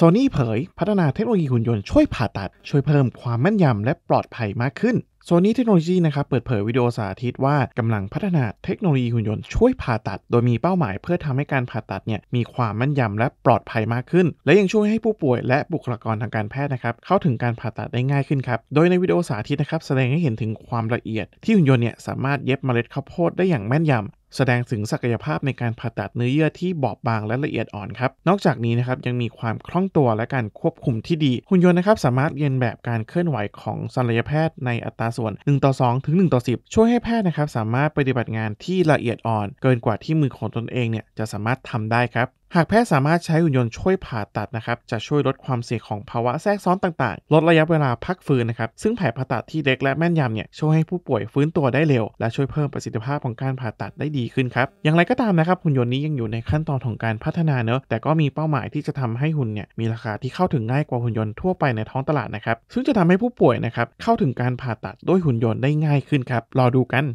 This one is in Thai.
โซนี่เผย พัฒนาเทคโนโลยีหุ่นยนต์ช่วยผ่าตัด ช่วยเพิ่มความแม่นยำและปลอดภัยมากขึ้นโซนี่เทคโนโลยีนะครับเปิดเผยวิดีโอสาธิตว่ากำลังพัฒนาเทคโนโลยีหุ่นยนต์ช่วยผ่าตัด โดยมีเป้าหมายเพื่อทำให้การผ่าตัดเนี่ยมีความแม่นยำและปลอดภัยมากขึ้น และยังช่วยให้ผู้ป่วยและบุคลากรทางการแพทย์นะครับเข้าถึงการผ่าตัดได้ง่ายขึ้นครับโดยในวิดีโอสาธิตนะครับแสดงให้เห็นถึงความละเอียดที่หุ่นยนต์เนี่ยสามารถเย็บเมล็ดข้าวโพดได้อย่างแม่นยำแสดงถึงศักยภาพในการผ่าตัดเนื้อเยื่อที่บอบบางและละเอียดอ่อนครับนอกจากนี้นะครับยังมีความคล่องตัวและการควบคุมที่ดีหุ่นยนต์นะครับสามารถเรียนแบบการเคลื่อนไหวของศัลยแพทย์ในอัตราส่วน1ต่อ 2 ถึง 1 ต่อ 10 ช่วยให้แพทย์นะครับสามารถปฏิบัติงานที่ละเอียดอ่อนเกินกว่าที่มือของตนเองเนี่ยจะสามารถทำได้ครับหากแพทย์สามารถใช้หุ่นยนต์ช่วยผ่าตัดนะครับจะช่วยลดความเสี่ยงของภาวะแทรกซ้อนต่างๆ ลดระยะเวลาพักฟื้นนะครับซึ่งแผลผ่าตัดที่เล็กและแม่นยำเนี่ยช่วยให้ผู้ป่วยฟื้นตัวได้เร็ว และช่วยเพิ่มประสิทธิภาพของการผ่าตัดได้ดีขึ้นครับอย่างไรก็ตามนะครับ หุ่นยนต์นี้ยังอยู่ในขั้นตอนของการพัฒนาเนอะแต่ก็มีเป้าหมายที่จะทำให้หุ่นเนี่ยมีราคาที่เข้าถึงง่ายกว่าหุ่นยนต์ทั่วไปในท้องตลาดนะครับซึ่งจะทำให้ผู้ป่วยนะครับเข้าถึงการผ่าตัดด้วยหุ่นยนต์ได้ง่ายขึ้นครับรอดูกัน